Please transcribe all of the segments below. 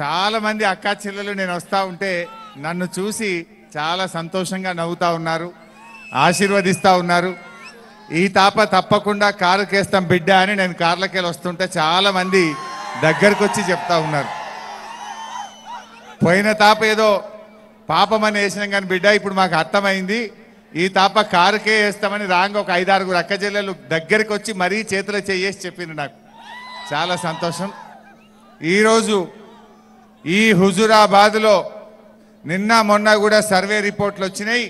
చాలామంది అక్కా చెల్లెలు నేను వస్తూ ఉంటే నన్ను చూసి చాలా సంతోషంగా నవ్వుతూ ఉన్నారు ఆశీర్వదిస్తూ ఉన్నారు ఈ తాప తప్పకుండా కారుకేస్తాం బిడ్డ అని నేను కార్లకెళ్ళి వస్తుంటే చాలామంది దగ్గరకు వచ్చి చెప్తా ఉన్నారు పోయిన తాప ఏదో అని వేసినాం కానీ బిడ్డ ఇప్పుడు మాకు అర్థమైంది ఈ తాప కారుకే వేస్తామని రాంగ్ ఒక ఐదారుగురు అక్క చెల్లెలు దగ్గరికి వచ్చి మరీ చేతులు చేయేసి చెప్పింది నాకు చాలా సంతోషం ఈరోజు ఈ హుజురాబాద్లో నిన్న మొన్న కూడా సర్వే రిపోర్ట్లు వచ్చినాయి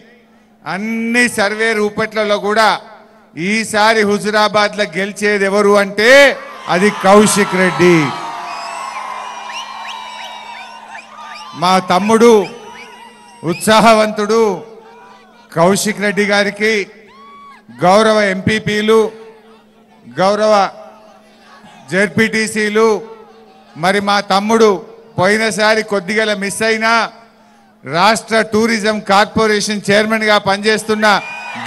అన్ని సర్వే రూపట్లలో కూడా ఈసారి హుజురాబాద్లో గెలిచేది ఎవరు అంటే అది కౌశిక్ రెడ్డి మా తమ్ముడు ఉత్సాహవంతుడు కౌశిక్ రెడ్డి గారికి గౌరవ ఎంపీపీలు గౌరవ జెడ్పీటీసీలు మరి మా తమ్ముడు పోయినసారి కొద్దిగా మిస్ అయినా రాష్ట్ర టూరిజం కార్పొరేషన్ గా పనిచేస్తున్న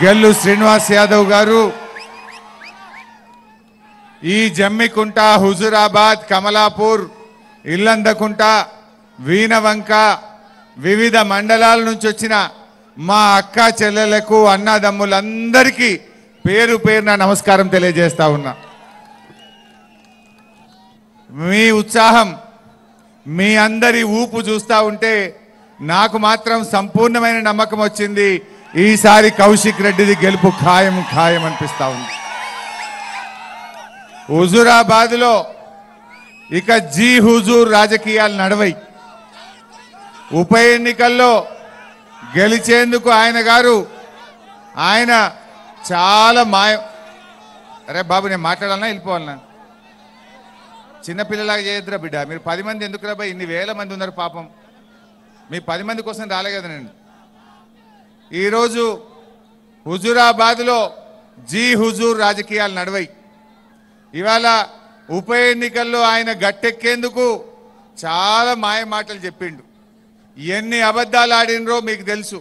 గెల్లు శ్రీనివాస్ యాదవ్ గారు ఈ జమ్మికుంట హుజురాబాద్ కమలాపూర్ ఇల్లందకుంట వీణవంక వివిధ మండలాల నుంచి వచ్చిన మా అక్క చెల్లెలకు అన్నదమ్ములందరికీ పేరు పేరున నమస్కారం తెలియజేస్తా ఉన్నా మీ ఉత్సాహం మీ అందరి ఊపు చూస్తూ ఉంటే నాకు మాత్రం సంపూర్ణమైన నమ్మకం వచ్చింది ఈసారి కౌశిక్ రెడ్డిది గెలుపు ఖాయం ఖాయం అనిపిస్తూ ఉంది హుజూరాబాద్లో ఇక జీ హుజూర్ రాజకీయాలు నడవై ఉప ఎన్నికల్లో గెలిచేందుకు ఆయన గారు ఆయన చాలా మాయ అరే బాబు నేను మాట్లాడాలన్నా వెళ్ళిపోవాలన్నా చిన్నపిల్లలాగా చేయొద్దురా బిడ్డ మీరు పది మంది ఎందుకు రాబా ఇన్ని వేల మంది ఉన్నారు పాపం మీ పది మంది కోసం రాలే కదా నేను ఈరోజు హుజూరాబాద్లో జీ హుజూర్ రాజకీయాలు నడవై ఇవాళ ఉప ఎన్నికల్లో ఆయన గట్టెక్కేందుకు చాలా మాయ మాటలు చెప్పిండు ఎన్ని అబద్ధాలు ఆడినరో మీకు తెలుసు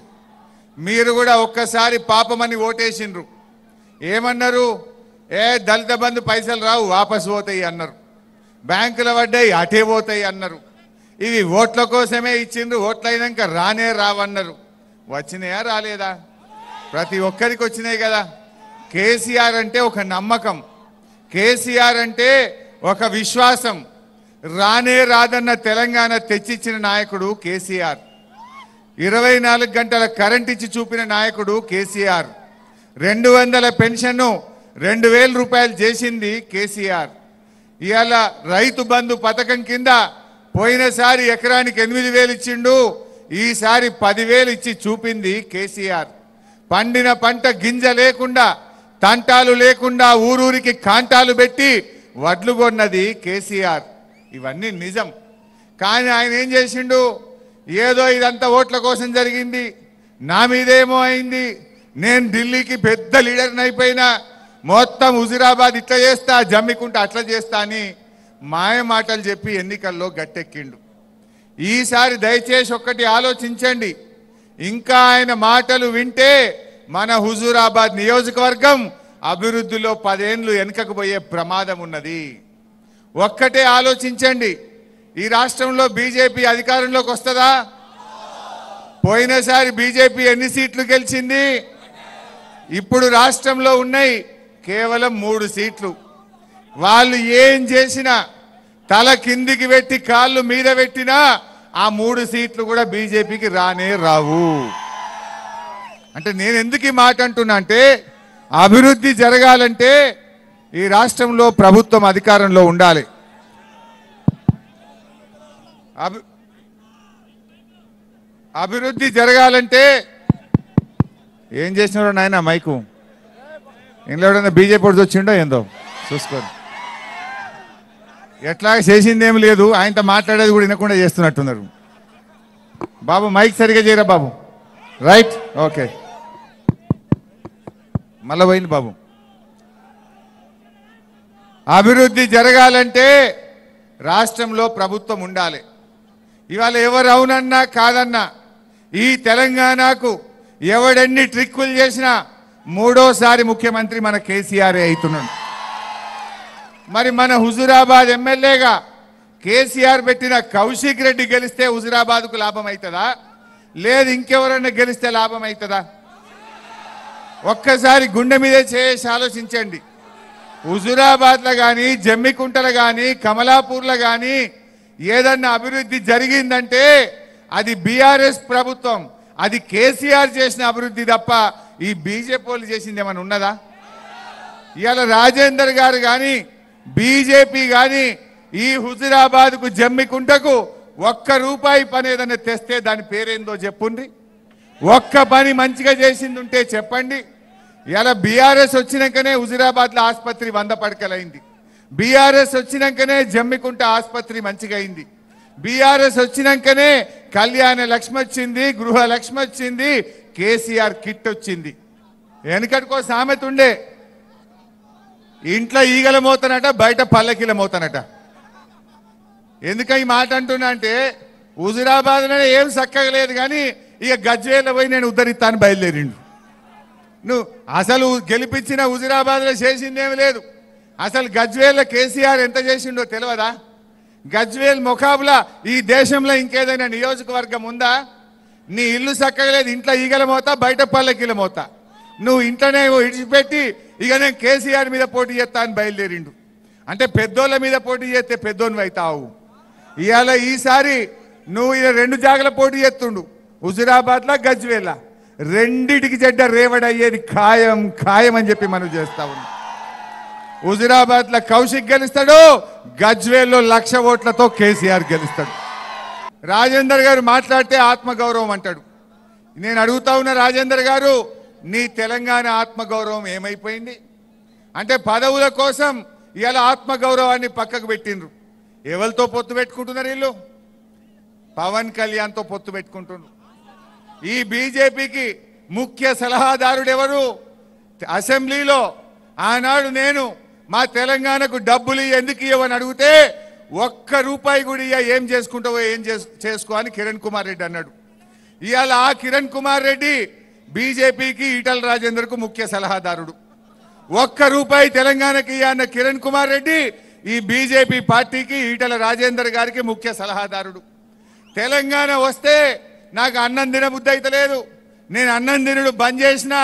మీరు కూడా ఒక్కసారి పాపమని ఓటేసిండ్రు ఏమన్నారు ఏ దళిత బంధు పైసలు రావు వాపసు పోతాయి అన్నారు బ్యాంకుల పడ్డాయి అటే పోతాయి అన్నారు ఇవి ఓట్ల కోసమే ఇచ్చిండ్రు ఓట్లయినాక రానే రావన్నారు వచ్చినాయా రాలేదా ప్రతి ఒక్కరికి వచ్చినాయి కదా కేసీఆర్ అంటే ఒక నమ్మకం కేసీఆర్ అంటే ఒక విశ్వాసం రానే రాదన్న తెలంగాణ తెచ్చిచ్చిన నాయకుడు కేసీఆర్ ఇరవై నాలుగు గంటల కరెంట్ ఇచ్చి చూపిన నాయకుడు కేసీఆర్ రెండు వందల పెన్షన్ను రెండు వేల రూపాయలు చేసింది కేసీఆర్ ఇవాళ రైతు బంధు పథకం కింద పోయినసారి ఎకరానికి ఎనిమిది వేలు ఇచ్చిండు ఈసారి పదివేలు ఇచ్చి చూపింది కేసీఆర్ పండిన పంట గింజ లేకుండా తంటాలు లేకుండా ఊరూరికి కాంటాలు పెట్టి వడ్లు కొన్నది కేసీఆర్ ఇవన్నీ నిజం కానీ ఆయన ఏం చేసిండు ఏదో ఇదంతా ఓట్ల కోసం జరిగింది నా మీదేమో అయింది నేను ఢిల్లీకి పెద్ద లీడర్ని అయిపోయినా మొత్తం హుజురాబాద్ ఇట్లా చేస్తా జమ్మికుంటే అట్లా చేస్తా అని మాయ మాటలు చెప్పి ఎన్నికల్లో గట్టెక్కిండు ఈసారి దయచేసి ఒక్కటి ఆలోచించండి ఇంకా ఆయన మాటలు వింటే మన హుజూరాబాద్ నియోజకవర్గం అభివృద్ధిలో పదేండ్లు వెనుకకు పోయే ప్రమాదం ఉన్నది ఒక్కటే ఆలోచించండి ఈ రాష్ట్రంలో బీజేపీ అధికారంలోకి వస్తుందా పోయినసారి బీజేపీ ఎన్ని సీట్లు గెలిచింది ఇప్పుడు రాష్ట్రంలో ఉన్నాయి కేవలం మూడు సీట్లు వాళ్ళు ఏం చేసినా తల కిందికి పెట్టి కాళ్ళు మీద పెట్టినా ఆ మూడు సీట్లు కూడా బీజేపీకి రానే రావు అంటే నేను ఎందుకు ఈ మాట అంటున్నా అంటే అభివృద్ధి జరగాలంటే ఈ రాష్ట్రంలో ప్రభుత్వం అధికారంలో ఉండాలి అభివృద్ధి జరగాలంటే ఏం చేసినారో నాయన మైకు ఇందులో ఎవడన్నా బీజేపీ వాడు వచ్చిండో ఏందో చూసుకోండి ఎట్లా చేసింది ఏం లేదు ఆయనతో మాట్లాడేది కూడా వినకుండా చేస్తున్నట్టున్నారు బాబు మైక్ సరిగా చేయరా బాబు రైట్ ఓకే మళ్ళా పోయింది బాబు అభివృద్ధి జరగాలంటే రాష్ట్రంలో ప్రభుత్వం ఉండాలి ఇవాళ ఎవరు అవునన్నా కాదన్నా ఈ తెలంగాణకు ఎవడన్ని ట్రిక్కులు చేసినా మూడోసారి ముఖ్యమంత్రి మన కేసీఆర్ అవుతున్నాడు మరి మన హుజురాబాద్ ఎమ్మెల్యేగా కేసీఆర్ పెట్టిన కౌశిక్ రెడ్డి గెలిస్తే హుజురాబాద్కు లాభం అవుతుందా లేదు ఇంకెవరైనా గెలిస్తే లాభం అవుతుందా ఒక్కసారి గుండె మీదే చేసి ఆలోచించండి హుజురాబాద్లో కానీ జమ్మికుంటలో కానీ కమలాపూర్లో కానీ ఏదన్నా అభివృద్ధి జరిగిందంటే అది బీఆర్ఎస్ ప్రభుత్వం అది కేసీఆర్ చేసిన అభివృద్ధి తప్ప ఈ బీజేపీ వాళ్ళు చేసింది ఏమైనా ఉన్నదా ఇవాళ రాజేందర్ గారు కానీ బీజేపీ కానీ ఈ హుజురాబాద్కు జమ్మికుంటకు ఒక్క రూపాయి పని ఏదైనా తెస్తే దాని పేరేందో చెప్పుండ్రి ఒక్క పని మంచిగా చేసింది ఉంటే చెప్పండి ఇలా బీఆర్ఎస్ వచ్చినాకనే లో ఆసుపత్రి వంద పడకలైంది బీఆర్ఎస్ వచ్చినాకనే జమ్మికుంట ఆసుపత్రి మంచిగా అయింది బీఆర్ఎస్ వచ్చినాకనే కళ్యాణ లక్ష్మి వచ్చింది గృహ లక్ష్మి వచ్చింది కేసీఆర్ కిట్ వచ్చింది వెనకటికో సామెత ఉండే ఇంట్లో ఈగలమవుతానట బయట పల్లకిల ఎందుక ఈ మాట అంటున్నా అంటే అనే ఏం చక్కగా లేదు కానీ ఇక గజ్వేల పోయి నేను ఉద్ధరిస్తాను బయలుదేరిండు నువ్వు అసలు గెలిపించిన హుజురాబాద్లో చేసిందేమి లేదు అసలు గజ్వేల్లో కేసీఆర్ ఎంత చేసిండో తెలియదా గజ్వేల్ ముఖాబులా ఈ దేశంలో ఇంకేదైనా నియోజకవర్గం ఉందా నీ ఇల్లు చక్కగలేదు ఇంట్లో ఈగలమవుతా బయట పల్లెకిలమవుతా నువ్వు ఇంట్లోనే ఇడిచిపెట్టి ఇక నేను కేసీఆర్ మీద పోటీ చేస్తా అని బయలుదేరిండు అంటే పెద్దోళ్ళ మీద పోటీ చేస్తే పెద్దోని అవుతావు ఇవాళ ఈసారి నువ్వు ఇలా రెండు జాగల పోటీ చేస్తుండు హుజురాబాద్లా గజ్వేల రెండిటికి చెడ్డ రేవడయ్యేది ఖాయం ఖాయం అని చెప్పి మనం చేస్తా ఉన్నాం హుజురాబాద్లో కౌశిక్ గెలుస్తాడు గజ్వేల్లో లక్ష ఓట్లతో కేసీఆర్ గెలుస్తాడు రాజేందర్ గారు మాట్లాడితే ఆత్మగౌరవం అంటాడు నేను అడుగుతా ఉన్న రాజేందర్ గారు నీ తెలంగాణ ఆత్మగౌరవం ఏమైపోయింది అంటే పదవుల కోసం ఇలా ఆత్మగౌరవాన్ని పక్కకు పెట్టిండ్రు ఎవరితో పొత్తు పెట్టుకుంటున్నారు వీళ్ళు పవన్ కళ్యాణ్తో పొత్తు పెట్టుకుంటున్నారు ఈ బీజేపీకి ముఖ్య సలహాదారుడు ఎవరు అసెంబ్లీలో ఆనాడు నేను మా తెలంగాణకు డబ్బులు ఎందుకు ఇవ్వని అడిగితే ఒక్క రూపాయి కూడా ఏం చేసుకుంటావో ఏం చేసుకో అని కిరణ్ కుమార్ రెడ్డి అన్నాడు ఇవాళ ఆ కిరణ్ కుమార్ రెడ్డి బీజేపీకి ఈటల రాజేందర్కు ముఖ్య సలహాదారుడు ఒక్క రూపాయి తెలంగాణకి అన్న కిరణ్ కుమార్ రెడ్డి ఈ బీజేపీ పార్టీకి ఈటల రాజేందర్ గారికి ముఖ్య సలహాదారుడు తెలంగాణ వస్తే నాకు అన్నం తినబుద్ధి అయితే లేదు నేను అన్నం తినడు బంద్ చేసిన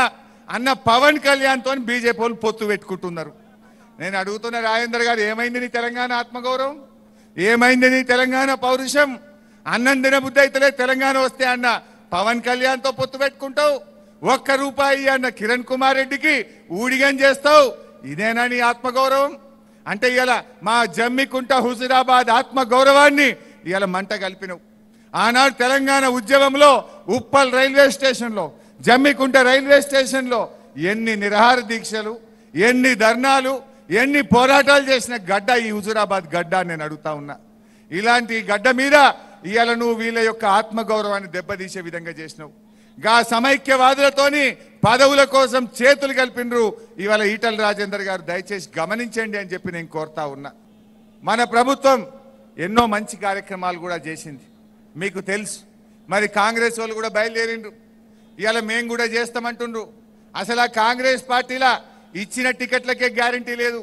అన్న పవన్ కళ్యాణ్తో బీజేపీ వాళ్ళు పొత్తు పెట్టుకుంటున్నారు నేను అడుగుతున్న రాజేందర్ గారు ఏమైంది నీ తెలంగాణ ఆత్మగౌరవం ఏమైంది తెలంగాణ పౌరుషం అన్నం తినబుద్ధి తెలంగాణ వస్తే అన్న పవన్ కళ్యాణ్తో పొత్తు పెట్టుకుంటావు ఒక్క రూపాయి అన్న కిరణ్ కుమార్ రెడ్డికి ఊడిగం చేస్తావు ఇదేనా నీ ఆత్మగౌరవం అంటే ఇలా మా జమ్మికుంట హుజురాబాద్ ఆత్మగౌరవాన్ని ఇలా మంట కలిపినవు ఆనాడు తెలంగాణ ఉద్యమంలో ఉప్పల్ రైల్వే స్టేషన్లో జమ్మికుంట రైల్వే స్టేషన్లో ఎన్ని నిరహార దీక్షలు ఎన్ని ధర్నాలు ఎన్ని పోరాటాలు చేసిన గడ్డ ఈ హుజురాబాద్ గడ్డ నేను అడుగుతా ఉన్నా ఇలాంటి గడ్డ మీద ఇవాళ నువ్వు వీళ్ళ యొక్క ఆత్మగౌరవాన్ని దెబ్బతీసే విధంగా చేసినావు గా సమైక్యవాదులతోని పదవుల కోసం చేతులు కలిపినరు ఇవాళ ఈటల రాజేందర్ గారు దయచేసి గమనించండి అని చెప్పి నేను కోరుతా ఉన్నా మన ప్రభుత్వం ఎన్నో మంచి కార్యక్రమాలు కూడా చేసింది మీకు తెలుసు మరి కాంగ్రెస్ వాళ్ళు కూడా బయలుదేరిండ్రు ఇవాళ మేము కూడా చేస్తామంటుండ్రు అసలు ఆ కాంగ్రెస్ పార్టీలా ఇచ్చిన టికెట్లకే గ్యారంటీ లేదు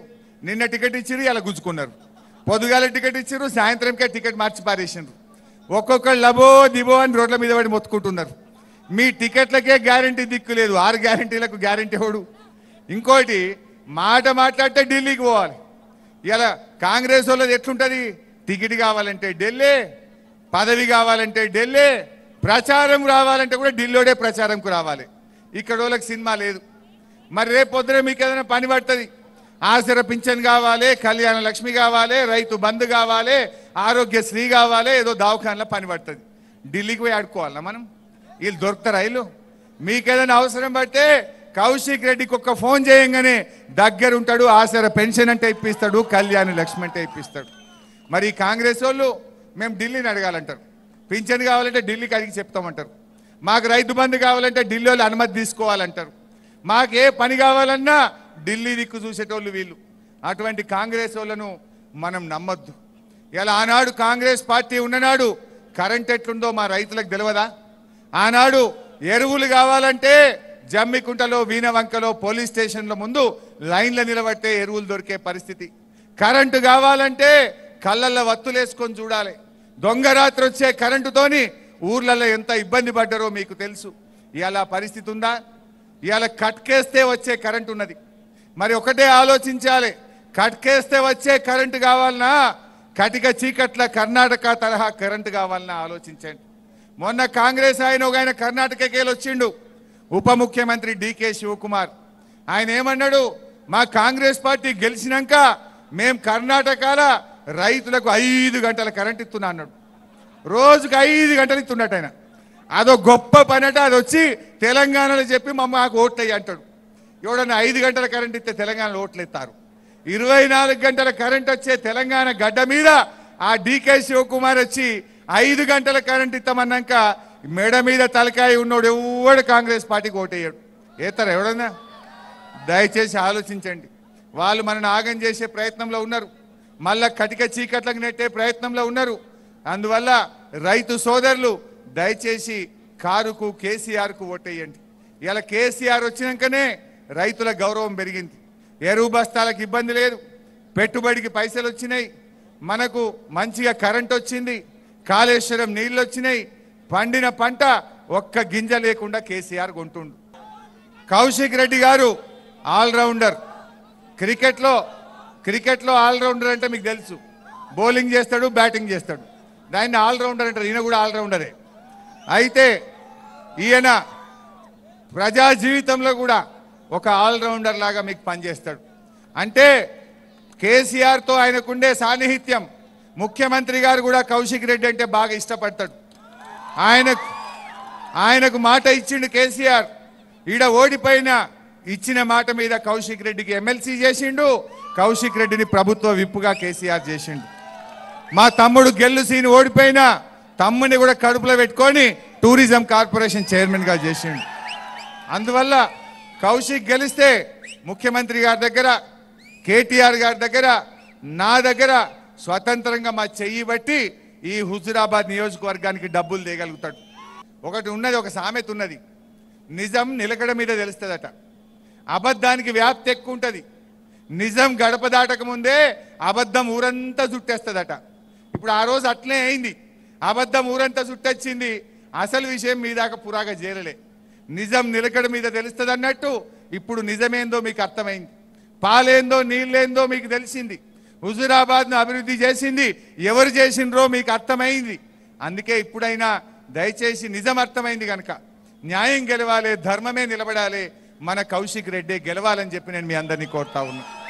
నిన్న టికెట్ ఇచ్చిరు ఇలా గుచ్చుకున్నారు పొద్దుగాల టికెట్ ఇచ్చారు సాయంత్రంకే టికెట్ మార్చి పారేసినారు ఒక్కొక్కళ్ళు లబో దిబో అని రోడ్ల మీద పడి మొత్తుకుంటున్నారు మీ టికెట్లకే గ్యారంటీ దిక్కు లేదు ఆరు గ్యారంటీలకు గ్యారంటీ హోడు ఇంకోటి మాట మాట్లాడితే ఢిల్లీకి పోవాలి ఇలా కాంగ్రెస్ వాళ్ళది ఎట్లుంటుంది టికెట్ కావాలంటే ఢిల్లీ పదవి కావాలంటే ఢిల్లీ ప్రచారం రావాలంటే కూడా ఢిల్లీలోడే ప్రచారంకు రావాలి ఇక్కడ వాళ్ళకి సినిమా లేదు మరి రేపు పొద్దునే మీకు ఏదైనా పని పడుతుంది ఆసర పింఛన్ కావాలి కళ్యాణ లక్ష్మి కావాలి రైతు బంద్ కావాలి ఆరోగ్యశ్రీ కావాలి ఏదో దావఖానలో పని పడుతుంది ఢిల్లీకి పోయి ఆడుకోవాలన్నా మనం వీళ్ళు దొరుకుతారు వీళ్ళు మీకేదైనా అవసరం పడితే కౌశిక్ రెడ్డికి ఒక్క ఫోన్ చేయంగానే దగ్గర ఉంటాడు ఆసర పెన్షన్ అంటే ఇప్పిస్తాడు కళ్యాణ లక్ష్మి అంటే ఇప్పిస్తాడు మరి కాంగ్రెస్ వాళ్ళు మేము ఢిల్లీని అడగాలంటారు పింఛన్ కావాలంటే ఢిల్లీకి అడిగి చెప్తామంటారు మాకు రైతు బంధు కావాలంటే ఢిల్లీ వాళ్ళు అనుమతి తీసుకోవాలంటారు మాకే పని కావాలన్నా ఢిల్లీ దిక్కు చూసేటోళ్ళు వీళ్ళు అటువంటి కాంగ్రెస్ వాళ్ళను మనం నమ్మద్దు ఇలా ఆనాడు కాంగ్రెస్ పార్టీ ఉన్ననాడు కరెంట్ ఎట్లుందో మా రైతులకు తెలియదా ఆనాడు ఎరువులు కావాలంటే జమ్మికుంటలో వీణవంకలో పోలీస్ స్టేషన్ల ముందు లైన్లు నిలబడితే ఎరువులు దొరికే పరిస్థితి కరెంటు కావాలంటే కళ్ళల్లో వత్తులేసుకొని చూడాలి దొంగ రాత్రి వచ్చే కరెంటుతోని ఊర్లలో ఎంత ఇబ్బంది పడ్డారో మీకు తెలుసు ఇలా పరిస్థితి ఉందా ఇవాళ కట్కేస్తే వచ్చే కరెంట్ ఉన్నది మరి ఒకటే ఆలోచించాలి కట్కేస్తే వచ్చే కరెంటు కావాలన్నా కటిక చీకట్ల కర్ణాటక తరహా కరెంటు కావాలన్నా ఆలోచించండి మొన్న కాంగ్రెస్ ఆయన ఒక ఆయన కర్ణాటకకి వచ్చిండు ఉప ముఖ్యమంత్రి డికే శివకుమార్ ఆయన ఏమన్నాడు మా కాంగ్రెస్ పార్టీ గెలిచినాక మేం కర్ణాటకల రైతులకు ఐదు గంటల కరెంట్ ఇస్తున్నా అన్నాడు రోజుకు ఐదు గంటలు ఇస్తున్నట్టు ఆయన అదో గొప్ప పని అంటే అది వచ్చి తెలంగాణలో చెప్పి మమ్మ నాకు ఓట్లయ్యి అంటాడు ఎవడన్నా ఐదు గంటల కరెంట్ ఇస్తే తెలంగాణలో ఓట్లు ఇస్తారు ఇరవై నాలుగు గంటల కరెంట్ వచ్చే తెలంగాణ గడ్డ మీద ఆ డీకే శివకుమార్ వచ్చి ఐదు గంటల కరెంట్ ఇస్తామన్నాక మెడ మీద తలకాయ ఉన్నాడు ఎవడు కాంగ్రెస్ పార్టీకి ఓటయ్యాడు ఏతారు ఎవడన్నా దయచేసి ఆలోచించండి వాళ్ళు మనను ఆగం చేసే ప్రయత్నంలో ఉన్నారు మళ్ళా కటిక చీకట్లకు నెట్టే ప్రయత్నంలో ఉన్నారు అందువల్ల రైతు సోదరులు దయచేసి కారుకు కేసీఆర్కు ఓటేయండి ఇలా కేసీఆర్ వచ్చినాకనే రైతుల గౌరవం పెరిగింది ఎరువు బస్తాలకు ఇబ్బంది లేదు పెట్టుబడికి పైసలు వచ్చినాయి మనకు మంచిగా కరెంట్ వచ్చింది కాళేశ్వరం నీళ్ళు వచ్చినాయి పండిన పంట ఒక్క గింజ లేకుండా కేసీఆర్ కొంటుండు కౌశిక్ రెడ్డి గారు ఆల్రౌండర్ క్రికెట్లో క్రికెట్లో ఆల్రౌండర్ అంటే మీకు తెలుసు బౌలింగ్ చేస్తాడు బ్యాటింగ్ చేస్తాడు దాన్ని ఆల్రౌండర్ అంటారు ఈయన కూడా ఆల్రౌండరే అయితే ఈయన ప్రజా జీవితంలో కూడా ఒక ఆల్రౌండర్ లాగా మీకు పనిచేస్తాడు అంటే కేసీఆర్తో ఆయనకుండే సాన్నిహిత్యం ముఖ్యమంత్రి గారు కూడా కౌశిక్ రెడ్డి అంటే బాగా ఇష్టపడతాడు ఆయన ఆయనకు మాట ఇచ్చిండు కేసీఆర్ ఈడ ఓడిపోయిన ఇచ్చిన మాట మీద కౌశిక్ రెడ్డికి ఎమ్మెల్సీ చేసిండు కౌశిక్ రెడ్డిని ప్రభుత్వ విప్పుగా కేసీఆర్ చేసిండు మా తమ్ముడు గెల్లు సీని ఓడిపోయినా తమ్ముని కూడా కడుపులో పెట్టుకొని టూరిజం కార్పొరేషన్ చైర్మన్గా చేసిండు అందువల్ల కౌశిక్ గెలిస్తే ముఖ్యమంత్రి గారి దగ్గర కేటీఆర్ గారి దగ్గర నా దగ్గర స్వతంత్రంగా మా చెయ్యి బట్టి ఈ హుజురాబాద్ నియోజకవర్గానికి డబ్బులు తీయగలుగుతాడు ఒకటి ఉన్నది ఒక సామెత ఉన్నది నిజం నిలకడ మీద తెలుస్తుందట అబద్ధానికి వ్యాప్తి ఎక్కువ ఉంటుంది నిజం గడప దాటకముందే అబద్ధం ఊరంతా జుట్టేస్తుందట ఇప్పుడు ఆ రోజు అట్లే అయింది అబద్ధం ఊరంతా చుట్టొచ్చింది అసలు విషయం మీ దాకా పురాగా చేరలే నిజం నిలకడ మీద తెలుస్తుంది అన్నట్టు ఇప్పుడు నిజమేందో మీకు అర్థమైంది పాలేందో నీళ్ళేందో మీకు తెలిసింది హుజురాబాద్ను అభివృద్ధి చేసింది ఎవరు చేసిండ్రో మీకు అర్థమైంది అందుకే ఇప్పుడైనా దయచేసి నిజం అర్థమైంది కనుక న్యాయం గెలవాలి ధర్మమే నిలబడాలి మన కౌశిక్ రెడ్డి గెలవాలని చెప్పి నేను మీ అందరినీ కోరుతా ఉన్నాను